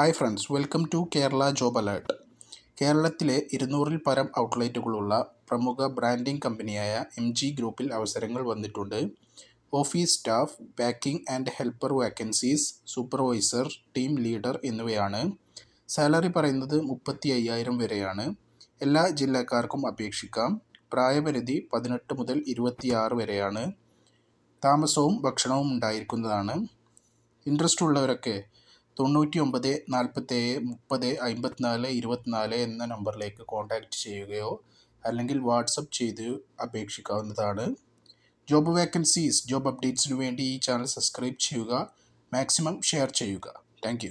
hi friends welcome to Kerala job alert കേരളത്തിലെ ഇരുന്നൂറിൽ പരം ഔട്ട്ലെറ്റുകളുള്ള പ്രമുഖ ബ്രാൻഡിംഗ് കമ്പനിയായ എം ജി ഗ്രൂപ്പിൽ അവസരങ്ങൾ വന്നിട്ടുണ്ട് office staff packing and helper vacancies supervisor team leader എന്നിവയാണ് സാലറി പറയുന്നത് മുപ്പത്തി അയ്യായിരം വരെയാണ് എല്ലാ ജില്ലക്കാർക്കും അപേക്ഷിക്കാം പ്രായപരിധി പതിനെട്ട് മുതൽ ഇരുപത്തിയാറ് വരെയാണ് താമസവും ഭക്ഷണവും ഉണ്ടായിരിക്കുന്നതാണ് ഇൻട്രസ്റ്റ് ഉള്ളവരൊക്കെ തൊണ്ണൂറ്റി ഒമ്പത് നാൽപ്പത്തേഴ് മുപ്പത് അമ്പത്തിനാല് ഇരുപത്തിനാല് എന്ന നമ്പറിലേക്ക് കോൺടാക്റ്റ് ചെയ്യുകയോ അല്ലെങ്കിൽ വാട്സപ്പ് ചെയ്ത് അപേക്ഷിക്കാവുന്നതാണ് ജോബ് വേക്കൻസീസ് ജോബ് അപ്ഡേറ്റ്സിന് വേണ്ടി ഈ ചാനൽ സബ്സ്ക്രൈബ് ചെയ്യുക മാക്സിമം ഷെയർ ചെയ്യുക താങ്ക്